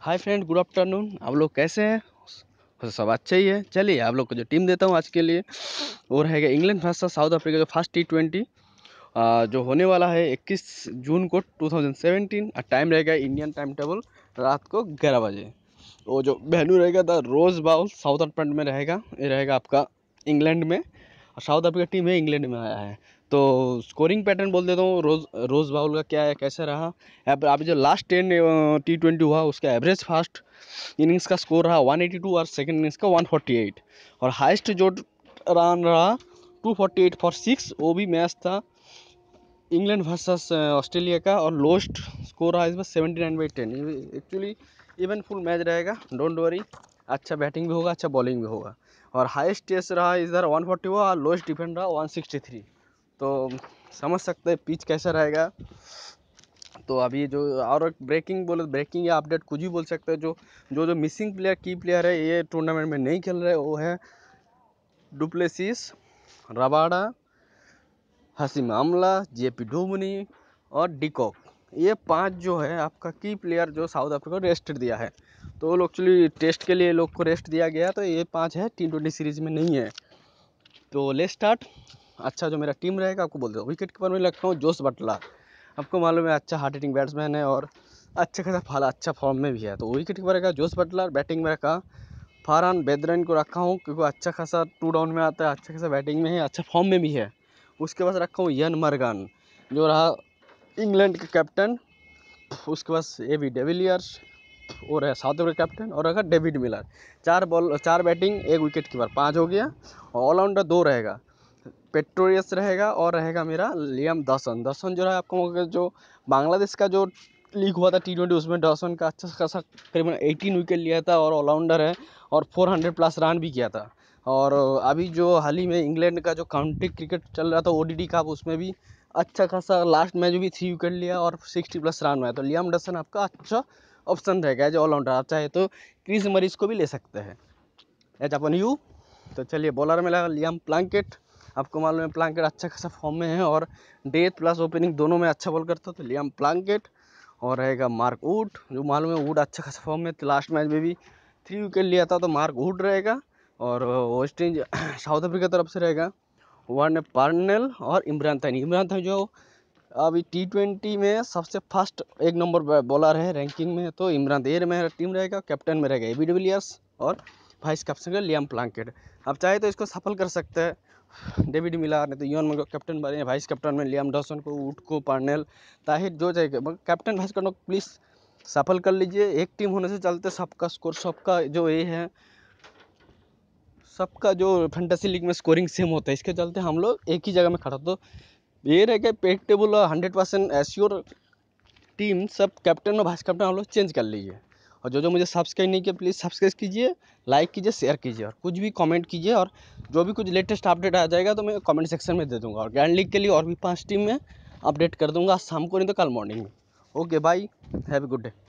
hi friend good afternoon आप लोग कैसे हैं सब अच्छा ही है चलिए आप लोग को जो टीम देता हूँ आज के लिए वो रहेगा इंग्लैंड फर्स्ट साउथ अफ्रीका जो फर्स्ट टी ट्वेंटी जो होने वाला है 21 जून को 2017 और टाइम रहेगा इंडियन टाइम टेबल रात को ग्यारह बजे वो जो वेन्यू रहेगा द रोज़ बाउल साउथ में रहेगा ये रहेगा आपका इंग्लैंड में और साउथ अफ्रीका टीम है इंग्लैंड में आया है तो स्कोरिंग पैटर्न बोल देता हूँ रोज रोज बाउल का क्या है कैसा रहा अभी जो लास्ट टेन टी ट्वेंटी हुआ उसका एवरेज फास्ट इनिंग्स का स्कोर रहा 182 और सेकंड इनिंग्स का 148 और हाईएस्ट जो रन रहा 248 फॉर सिक्स वो भी मैच था इंग्लैंड वर्सेस ऑस्ट्रेलिया का और लोस्ट स्कोर रहा इसमें seventy nine by ten actually even full match रहेगा डोंट वरी अच्छा बैटिंग भी होगा अच्छा बॉलिंग भी होगा और हाइस्ट टेस्ट रहा इधर फोर्टी हुआ और लोएस्ट डिफेंड रहा थ्री तो समझ सकते हैं पिच कैसा रहेगा तो अभी जो और ब्रेकिंग बोले ब्रेकिंग या अपडेट कुछ भी बोल सकते हैं जो जो जो मिसिंग प्लेयर की प्लेयर है ये टूर्नामेंट में नहीं खेल रहे वो है du Plessis Rabada Hashim Amla J P Duminy और डिकॉक ये पांच जो है आपका की प्लेयर जो साउथ अफ्रीका को रेस्ट दिया है तो लोग एक्चुअली टेस्ट के लिए लोग को रेस्ट दिया गया तो ये पांच है टी ट्वेंटी सीरीज में नहीं है तो ले स्टार्ट अच्छा जो मेरा टीम रहेगा आपको बोल हूँ विकेट कीपर में लगता हूँ जोश बटला आपको मालूम है अच्छा हार्ट हिटिंग बैट्समैन है और अच्छा खासा फाला अच्छा फॉर्म में भी है तो विकेट कीपर रखा जोश बटला बैटिंग में रखा फारान बेदरन को रखा हूँ क्योंकि अच्छा खासा टू डाउन में आता है अच्छा खासा बैटिंग में है अच्छा फॉर्म में भी है उसके पास रखा हूँ यन मरगन जो रहा इंग्लैंड का कैप्टन उसके पास ए वी डेविलियर्स और है साउथ अफ्रीका कैप्टन और रखा डेविड मिलर चार बॉल चार बैटिंग एक विकेट कीपर पाँच हो गया और ऑलराउंडर दो रहेगा पेट्रोरियस रहेगा और रहेगा मेरा लियम दसन दसन जो है आपको जो बांग्लादेश का जो लीग हुआ था टी ट्वेंटी उसमें डॉसन का अच्छा खासा करीबन एटीन विकेट लिया था और ऑलराउंडर है और फोर हंड्रेड प्लस रन भी किया था और अभी जो हाल ही में इंग्लैंड का जो काउंटी क्रिकेट चल रहा था ओ डी कप उसमें भी अच्छा खासा लास्ट मैच भी थ्री विकेट लिया और सिक्सटी प्लस रन में तो लियाम डसन आपका अच्छा ऑप्शन रहेगा एज ऑलराउंडर आप चाहे तो क्रिस मरीज को भी ले सकते हैं एज अपन यू तो चलिए बॉलर में लगा लियाम प्लांकेट आपको मालूम है प्लांकेट अच्छा खासा फॉर्म में है और डेथ प्लस ओपनिंग दोनों में अच्छा बॉल करता तो लियाम प्लांकेट और रहेगा मार्क वुड जो मालूम है वुड अच्छा खासा फॉर्म में तो लास्ट मैच में भी थ्री विकेट लिया था तो मार्क वुड रहेगा और वेस्ट इंडीज साउथ अफ्रीका तरफ से रहेगा वार्न पार्नल और इमरान तनी इमरान थानी जो अभी टी ट्वेंटी में सबसे फर्स्ट एक नंबर बॉलर है रैंकिंग में तो इमरान देर में टीम रहेगा कैप्टन में रहेगा ए बी डिविलियर्स और वाइस कैप्टन का लियाम प्लांकेट अब चाहे तो इसको सफल कर सकते हैं डेविड मिला नहीं तो यून मगर कैप्टन बने वाइस कैप्टन में लियाम डॉसन को उठ को पार्नेल ताहिर जो जाएगा मगर कैप्टन वाइस कैप्टन प्लीज़ सफल कर लीजिए एक टीम होने से चलते सबका स्कोर सबका जो ये है सबका जो फैंटेसी लीग में स्कोरिंग सेम होता है इसके चलते हम लोग एक ही जगह में खड़ा तो ये रह पेड टेबल हंड्रेड परसेंट एश्योर टीम सब कैप्टन और वाइस कैप्टन हम लोग चेंज कर लीजिए और जो जो मुझे सब्सक्राइब नहीं किया प्लीज़ सब्सक्राइब कीजिए लाइक कीजिए शेयर कीजिए और कुछ भी कमेंट कीजिए और जो भी कुछ लेटेस्ट अपडेट आ जाएगा तो मैं कमेंट सेक्शन में दे दूंगा और ग्रैंड लीग के लिए और भी पाँच टीम में अपडेट कर दूंगा शाम को नहीं तो कल मॉर्निंग में okay bye have good day